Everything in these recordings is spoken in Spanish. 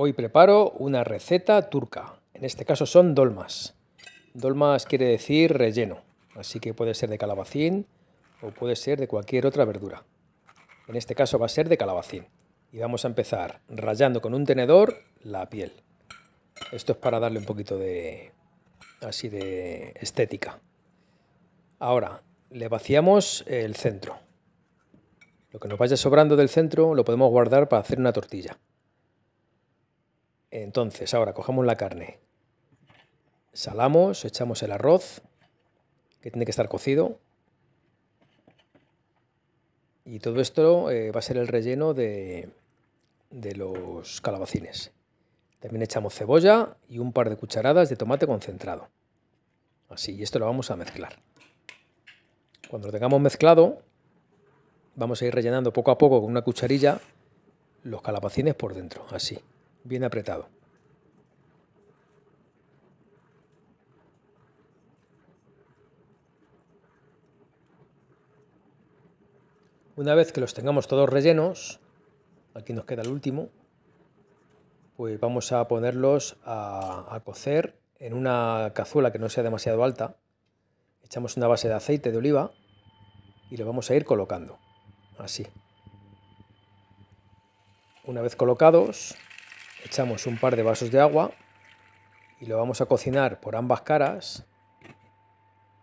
Hoy preparo una receta turca. En este caso son dolmas. Dolmas quiere decir relleno, así que puede ser de calabacín o puede ser de cualquier otra verdura. En este caso va a ser de calabacín. Y vamos a empezar rayando con un tenedor la piel. Esto es para darle un poquito de así de estética. Ahora le vaciamos el centro. Lo que nos vaya sobrando del centro lo podemos guardar para hacer una tortilla. Entonces, ahora cogemos la carne, salamos, echamos el arroz, que tiene que estar cocido, y todo esto eh, va a ser el relleno de, de los calabacines. También echamos cebolla y un par de cucharadas de tomate concentrado. Así, y esto lo vamos a mezclar. Cuando lo tengamos mezclado, vamos a ir rellenando poco a poco con una cucharilla los calabacines por dentro, así bien apretado. Una vez que los tengamos todos rellenos, aquí nos queda el último, pues vamos a ponerlos a, cocer en una cazuela que no sea demasiado alta. Echamos una base de aceite de oliva y lo vamos a ir colocando, así. Una vez colocados, echamos un par de vasos de agua y lo vamos a cocinar por ambas caras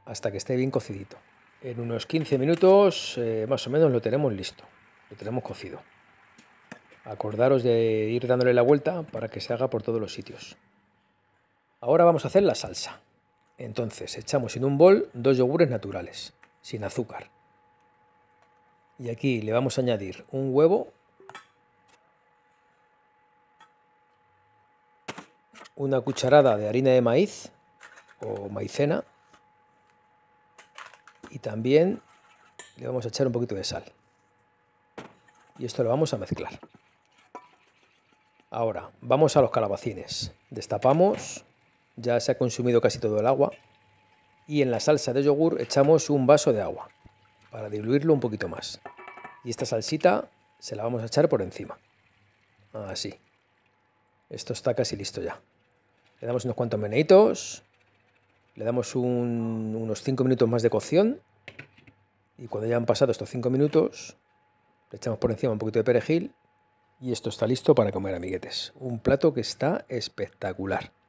hasta que esté bien cocidito. En unos 15 minutos eh, más o menos lo tenemos listo, lo tenemos cocido. Acordaros de ir dándole la vuelta para que se haga por todos los sitios. Ahora vamos a hacer la salsa. Entonces echamos en un bol dos yogures naturales, sin azúcar. Y aquí le vamos a añadir un huevo una cucharada de harina de maíz o maicena y también le vamos a echar un poquito de sal. Y esto lo vamos a mezclar. Ahora, vamos a los calabacines. Destapamos, ya se ha consumido casi todo el agua, y en la salsa de yogur echamos un vaso de agua para diluirlo un poquito más. Y esta salsita se la vamos a echar por encima. Así. Esto está casi listo ya. Le damos unos cuantos meneitos. Le damos unos 5 minutos más de cocción. Y cuando ya han pasado estos 5 minutos, le echamos por encima un poquito de perejil. Y esto está listo para comer, amiguetes. Un plato que está espectacular.